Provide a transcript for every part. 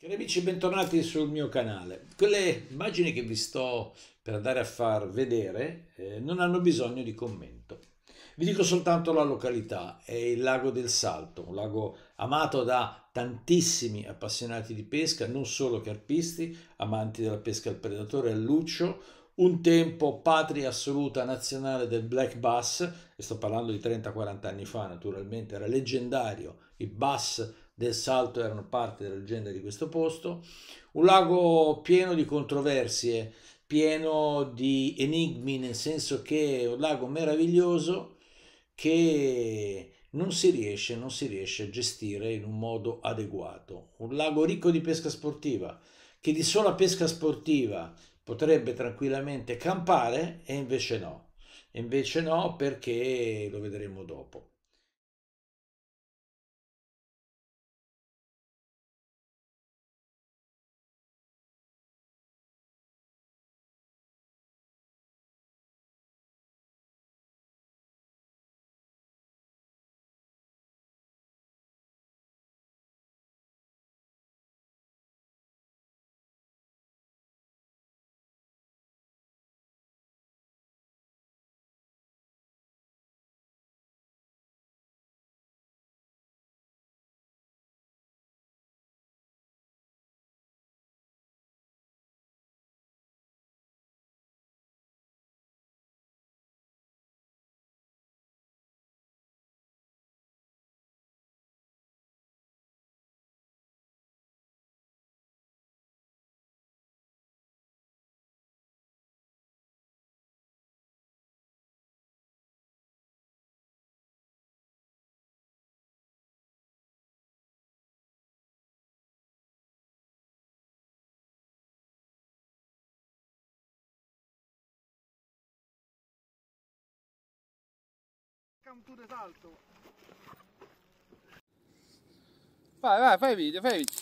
Cari amici, bentornati sul mio canale. Quelle immagini che vi sto per andare a far vedere eh, non hanno bisogno di commento. Vi dico soltanto la località, è il lago del Salto, un lago amato da tantissimi appassionati di pesca, non solo carpisti, amanti della pesca al predatore, al luccio, un tempo patria assoluta nazionale del black bass, e sto parlando di 30-40 anni fa naturalmente, era leggendario il bass del Salto erano parte della leggenda di questo posto, un lago pieno di controversie, pieno di enigmi, nel senso che è un lago meraviglioso che non si riesce, non si riesce a gestire in un modo adeguato. Un lago ricco di pesca sportiva, che di sola pesca sportiva potrebbe tranquillamente campare e invece no. E invece no perché lo vedremo dopo. Welcome to Salto. Vai, vai, fai video, fai video.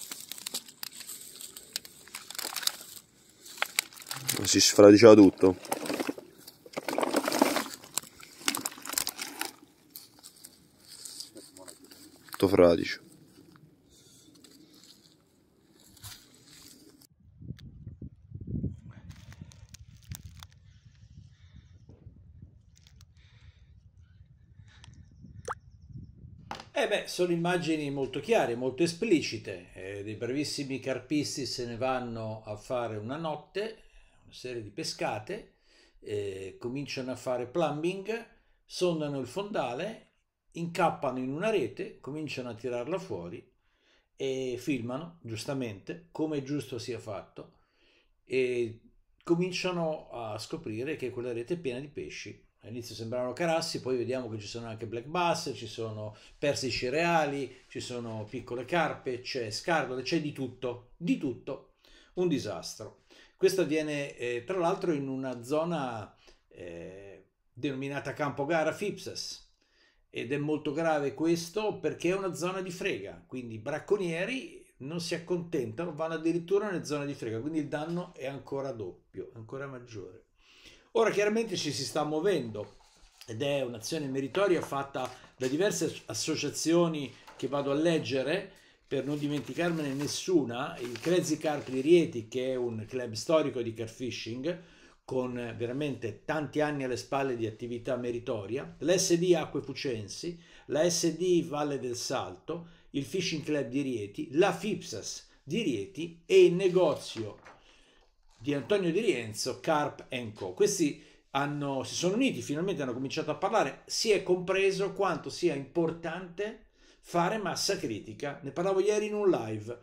Si sfradiceva tutto. Tutto fradicio. Eh beh, sono immagini molto chiare, molto esplicite. Eh, dei bravissimi carpisti se ne vanno a fare una notte, una serie di pescate, eh, cominciano a fare plumbing, sondano il fondale, incappano in una rete, cominciano a tirarla fuori e filmano, giustamente, come giusto sia fatto, e cominciano a scoprire che quella rete è piena di pesci all'inizio sembravano Carassi, poi vediamo che ci sono anche black bass, ci sono persici reali, ci sono piccole carpe, c'è scardole, c'è di tutto, di tutto, un disastro. Questo avviene eh, tra l'altro in una zona eh, denominata Campo Gara Fipses ed è molto grave questo perché è una zona di frega, quindi i bracconieri non si accontentano, vanno addirittura nelle zona di frega, quindi il danno è ancora doppio, ancora maggiore. Ora chiaramente ci si sta muovendo ed è un'azione meritoria fatta da diverse associazioni che vado a leggere per non dimenticarmene nessuna, il Crazy Carp di Rieti che è un club storico di car fishing con veramente tanti anni alle spalle di attività meritoria, l'SD Acque Fucensi, la SD Valle del Salto, il Fishing Club di Rieti, la FIPSAS di Rieti e il negozio di Antonio Di Rienzo, Carp Co. Questi hanno, si sono uniti, finalmente hanno cominciato a parlare, si è compreso quanto sia importante fare massa critica. Ne parlavo ieri in un live,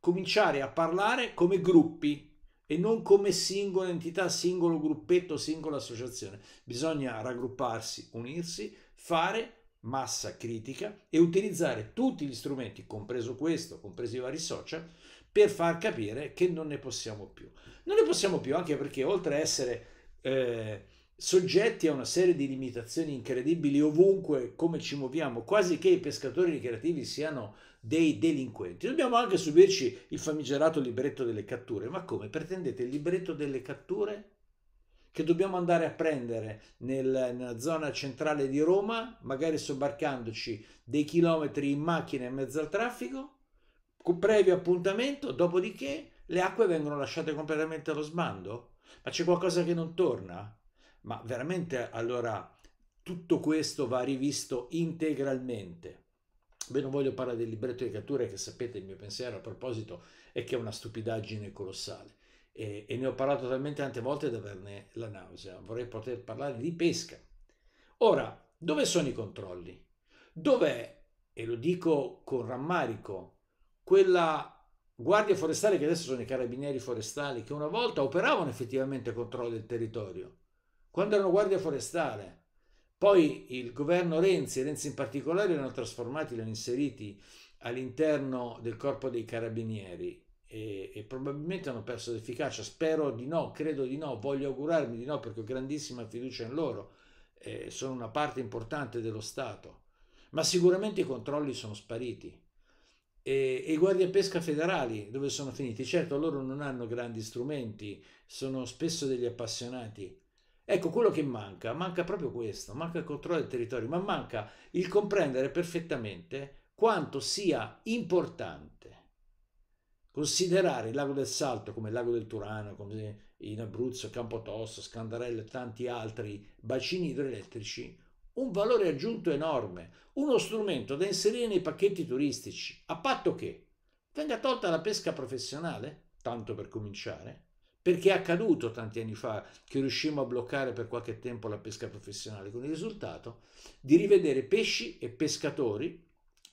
cominciare a parlare come gruppi e non come singola entità, singolo gruppetto, singola associazione. Bisogna raggrupparsi, unirsi, fare massa critica e utilizzare tutti gli strumenti, compreso questo, compresi i vari social, per far capire che non ne possiamo più. Non ne possiamo più anche perché oltre a essere eh, soggetti a una serie di limitazioni incredibili ovunque, come ci muoviamo, quasi che i pescatori ricreativi siano dei delinquenti, dobbiamo anche subirci il famigerato libretto delle catture. Ma come? Pretendete il libretto delle catture che dobbiamo andare a prendere nel, nella zona centrale di Roma, magari sobbarcandoci dei chilometri in macchina in mezzo al traffico, con previo appuntamento, dopodiché le acque vengono lasciate completamente allo sbando? Ma c'è qualcosa che non torna? Ma veramente allora tutto questo va rivisto integralmente. Beh, non voglio parlare del libretto di cattura, che sapete il mio pensiero a proposito è che è una stupidaggine colossale e, e ne ho parlato talmente tante volte da averne la nausea. Vorrei poter parlare di pesca. Ora, dove sono i controlli? Dov'è, e lo dico con rammarico, quella guardia forestale che adesso sono i carabinieri forestali che una volta operavano effettivamente controllo del territorio, quando erano guardia forestale. Poi il governo Renzi, e Renzi in particolare, erano trasformati, erano inseriti all'interno del corpo dei carabinieri e, e, probabilmente hanno perso l'efficacia. Spero di no, credo di no, voglio augurarmi di no perché ho grandissima fiducia in loro, eh, sono una parte importante dello Stato, ma sicuramente i controlli sono spariti. E, e i guardie pesca federali dove sono finiti? Certo, loro non hanno grandi strumenti, sono spesso degli appassionati. Ecco, quello che manca, manca proprio questo, manca il controllo del territorio, ma manca il comprendere perfettamente quanto sia importante Considerare il lago del Salto come il lago del Turano, come in Abruzzo, Campotosto, Scandarello e tanti altri bacini idroelettrici, un valore aggiunto enorme, uno strumento da inserire nei pacchetti turistici, a patto che venga tolta la pesca professionale, tanto per cominciare, perché è accaduto tanti anni fa che riuscimmo a bloccare per qualche tempo la pesca professionale con il risultato di rivedere pesci e pescatori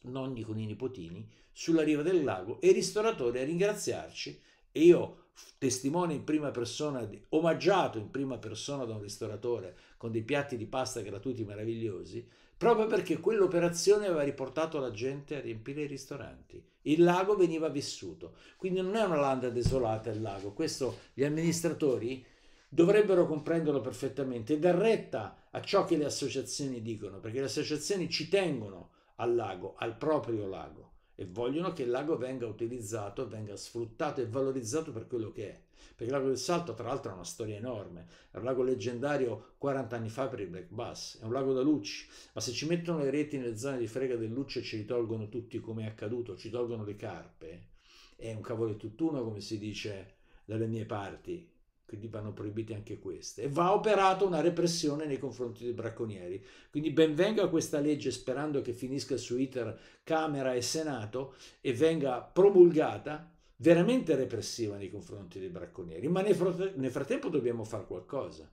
nonni con i nipotini, sulla riva del lago e i ristoratori a ringraziarci e io testimone in prima persona, omaggiato in prima persona da un ristoratore con dei piatti di pasta gratuiti meravigliosi, proprio perché quell'operazione aveva riportato la gente a riempire i ristoranti. Il lago veniva vissuto, quindi non è una landa desolata il lago, questo gli amministratori dovrebbero comprenderlo perfettamente e dar retta a ciò che le associazioni dicono, perché le associazioni ci tengono al lago, al proprio lago e vogliono che il lago venga utilizzato, venga sfruttato e valorizzato per quello che è. Perché il lago del Salto, tra l'altro, ha una storia enorme. È un lago leggendario 40 anni fa per il Black Bass, è un lago da luci, ma se ci mettono le reti nelle zone di frega del luccio e ci ritolgono tutti come è accaduto, ci tolgono le carpe, è un cavolo tutt'uno, come si dice dalle mie parti quindi vanno proibite anche queste. E va operata una repressione nei confronti dei bracconieri. Quindi benvenga questa legge sperando che finisca su iter Camera e Senato e venga promulgata veramente repressiva nei confronti dei bracconieri, ma nel, frattempo dobbiamo fare qualcosa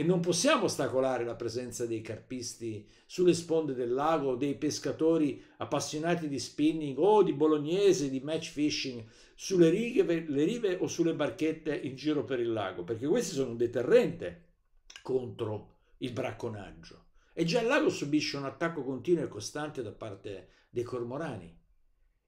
e non possiamo ostacolare la presenza dei carpisti sulle sponde del lago dei pescatori appassionati di spinning o di bolognese, di match fishing sulle righe, rive o sulle barchette in giro per il lago, perché questi sono un deterrente contro il bracconaggio. E già il lago subisce un attacco continuo e costante da parte dei cormorani.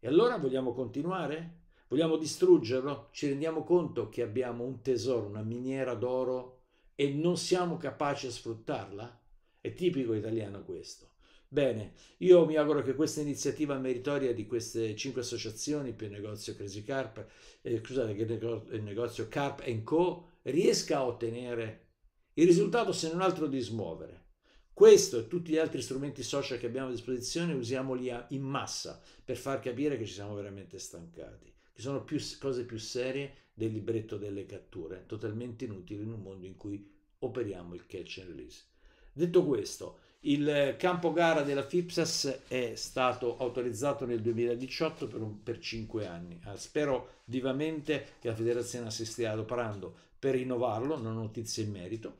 E allora vogliamo continuare? Vogliamo distruggerlo? Ci rendiamo conto che abbiamo un tesoro, una miniera d'oro e non siamo capaci a sfruttarla? È tipico italiano questo. Bene, io mi auguro che questa iniziativa meritoria di queste cinque associazioni, più il negozio Crazy Carp, eh, scusate, che il negozio Carp Co, riesca a ottenere il risultato, se non altro, di smuovere. Questo e tutti gli altri strumenti social che abbiamo a disposizione usiamoli in massa per far capire che ci siamo veramente stancati, che sono più, cose più serie del libretto delle catture, totalmente inutile in un mondo in cui operiamo il catch and release. Detto questo, il campo gara della FIPSAS è stato autorizzato nel 2018 per, un, per 5 anni. Ah, spero vivamente che la federazione si stia adoperando per rinnovarlo, non ho notizie in merito.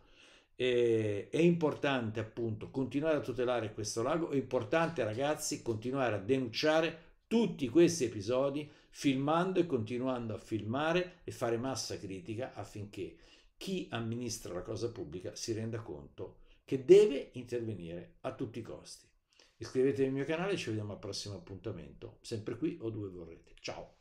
E, è importante appunto continuare a tutelare questo lago, è importante ragazzi continuare a denunciare tutti questi episodi filmando e continuando a filmare e fare massa critica affinché chi amministra la cosa pubblica si renda conto che deve intervenire a tutti i costi. Iscrivetevi al mio canale, e ci vediamo al prossimo appuntamento, sempre qui o dove vorrete. Ciao!